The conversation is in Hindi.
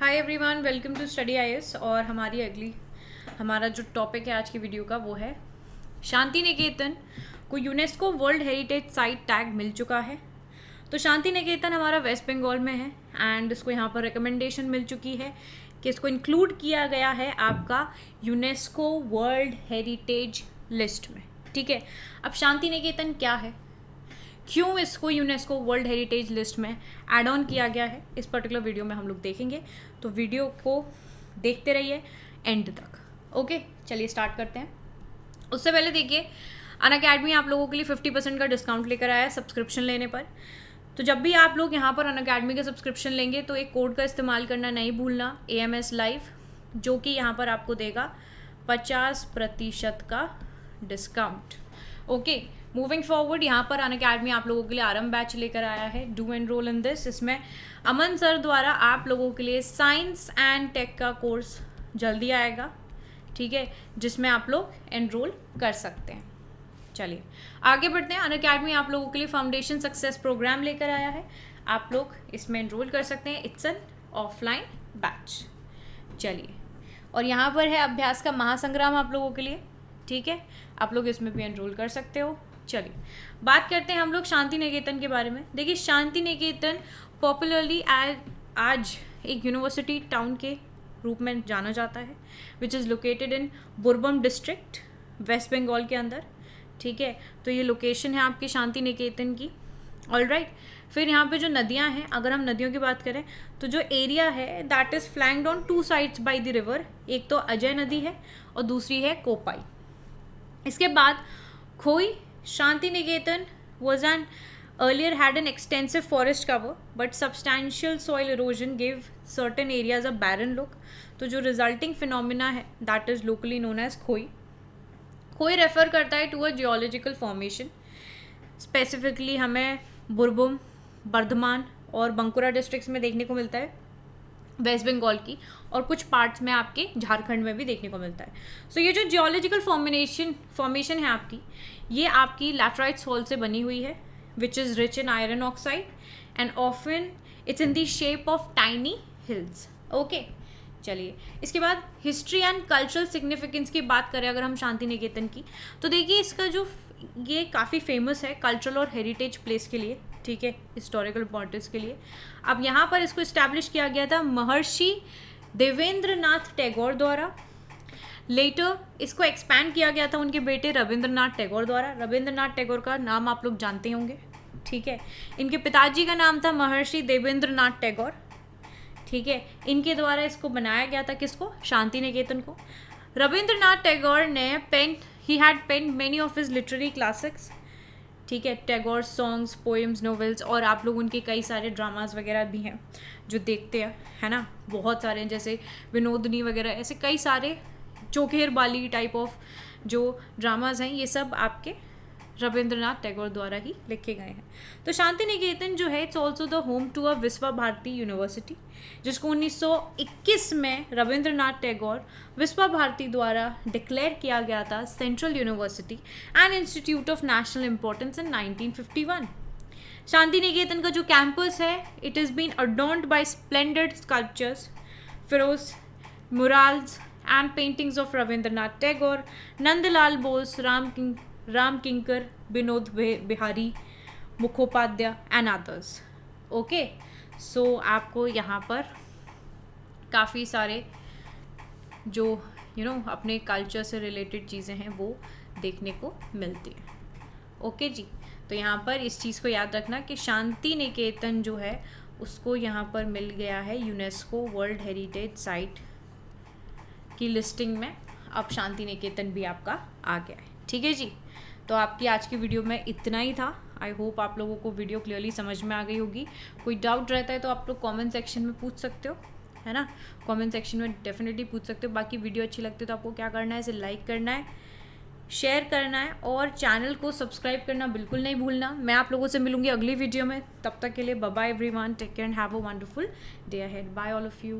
Hi everyone welcome to study I और हमारी अगली हमारा जो टॉपिक है आज की वीडियो का वो है शांति निकेतन को UNESCO world heritage site tag मिल चुका है तो शांति निकेतन हमारा वेस्ट बंगाल में है एंड इसको यहाँ पर रिकमेंडेशन मिल चुकी है कि इसको इंक्लूड किया गया है आपका यूनेस्को वर्ल्ड हेरिटेज लिस्ट में ठीक है अब शांति निकेतन क्या है क्यों इसको यूनेस्को वर्ल्ड हेरिटेज लिस्ट में एड ऑन किया गया है इस पर्टिकुलर वीडियो में हम लोग देखेंगे तो वीडियो को देखते रहिए एंड तक ओके चलिए स्टार्ट करते हैं उससे पहले देखिए अन अकेडमी आप लोगों के लिए फिफ्टी परसेंट का डिस्काउंट लेकर आया है सब्सक्रिप्शन लेने पर तो जब भी आप लोग यहाँ पर अन अकेडमी का सब्सक्रिप्शन लेंगे तो एक कोड का इस्तेमाल करना नहीं भूलना ए एम एस लाइव जो कि यहाँ पर आपको देगा पचास प्रतिशत का discount okay okay. Moving forward यहाँ पर अन अकेडमी आप लोगों के लिए आरम बैच लेकर आया है डू एनरोल इन दिस इसमें अमन सर द्वारा आप लोगों के लिए साइंस एंड टेक का कोर्स जल्दी आएगा ठीक है जिसमें आप लोग एनरोल कर सकते हैं चलिए आगे बढ़ते हैं अन अकेडमी आप लोगों के लिए फाउंडेशन सक्सेस प्रोग्राम लेकर आया है आप लोग इसमें एनरोल कर सकते हैं इट्स एन ऑफलाइन बैच चलिए और यहाँ पर है अभ्यास का महासंग्राम आप लोगों के लिए ठीक है आप लोग इसमें भी एनरोल कर सकते हो चलिए बात करते हैं हम लोग शांति निकेतन के बारे में देखिए शांति निकेतन पॉपुलरली आज एक यूनिवर्सिटी टाउन के रूप में जाना जाता है which is located in Birbhum district west Bengal के अंदर ठीक है तो ये लोकेशन है आपकी शांति निकेतन की ऑल राइट फिर यहाँ पे जो नदियाँ हैं अगर हम नदियों की बात करें तो जो एरिया है that is flanked on two sides by the river एक तो अजय नदी है और दूसरी है कोपाई इसके बाद खोई Shanti Niketan was an earlier had an extensive forest cover but substantial soil erosion gave certain areas a barren look तो जो resulting phenomena है that is locally known as khoi khoi refer करता है to a geological formation specifically हमें बुरबुम बर्धमान और बंकुरा डिस्ट्रिक्ट में देखने को मिलता है वेस्ट बंगाल की और कुछ पार्ट्स में आपके झारखंड में भी देखने को मिलता है सो so, ये जो जियोलॉजिकल फॉर्मिनेशन फॉर्मेशन है आपकी ये आपकी लैटराइट सोल से बनी हुई है which is rich in iron oxide and often it's in the shape of tiny hills okay चलिए इसके बाद हिस्ट्री एंड कल्चरल सिग्निफिकेंस की बात करें अगर हम शांति निकेतन की तो देखिए इसका जो ये काफ़ी फेमस है कल्चरल और हेरिटेज प्लेस के लिए ठीक है हिस्टोरिकल इम्पोर्टेंस के लिए अब यहाँ पर इसको इस्टेब्लिश किया गया था महर्षि देवेंद्र टैगोर द्वारा लेटर इसको एक्सपैंड किया गया था उनके बेटे रविंद्रनाथ टैगोर द्वारा रविंद्रनाथ टैगोर का नाम आप लोग जानते होंगे ठीक है इनके पिताजी का नाम था महर्षि देवेंद्र टैगोर ठीक है इनके द्वारा इसको बनाया गया था किसको शांति निकेतन को रविंद्रनाथ टैगोर ने पेंट ही had paint many of his literary classics ठीक है टैगोर सॉन्ग्स पोएम्स नॉवेल्स और आप लोग उनके कई सारे ड्रामाज वगैरह भी हैं जो देखते हैं है ना बहुत सारे जैसे विनोदनी वगैरह ऐसे कई सारे चोखेर बाली टाइप ऑफ जो ड्रामाज हैं ये सब आपके रविंद्रनाथ टैगोर द्वारा ही लिखे गए हैं तो शांति निकेतन जो है it's also the home to a Vishwa Bharati university जिसको 1921 में रविंद्रनाथ टैगोर विश्वा भारती द्वारा डिक्लेयर किया गया था central university and institute of national importance in 1951 Shanti Niketan का जो कैंपस है it is been adorned by splendid sculptures frescoes murals and paintings of Rabindranath Tagore Nandalal Bose Ram Ram Kinkar Vinod Bihari Mukhopadhyay and others okay so आपको यहाँ पर काफ़ी सारे जो यू you नो know, अपने कल्चर से रिलेटेड चीज़ें हैं वो देखने को मिलती हैं ओके okay जी तो यहाँ पर इस चीज़ को याद रखना कि शांति निकेतन जो है उसको यहाँ पर मिल गया है यूनेस्को वर्ल्ड हेरिटेज साइट की लिस्टिंग में अब शांति निकेतन भी आपका आ गया है ठीक है जी तो आपकी आज की वीडियो में इतना ही था आई होप आप लोगों को वीडियो क्लियरली समझ में आ गई होगी कोई डाउट रहता है तो आप लोग कॉमेंट सेक्शन में पूछ सकते हो है ना कॉमेंट सेक्शन में डेफिनेटली पूछ सकते हो बाकी वीडियो अच्छी लगती है तो आपको क्या करना है इसे लाइक करना है शेयर करना है और चैनल को सब्सक्राइब करना बिल्कुल नहीं भूलना मैं आप लोगों से मिलूंगी अगली वीडियो में तब तक के लिए bye everyone take care and have a wonderful day ahead bye all of you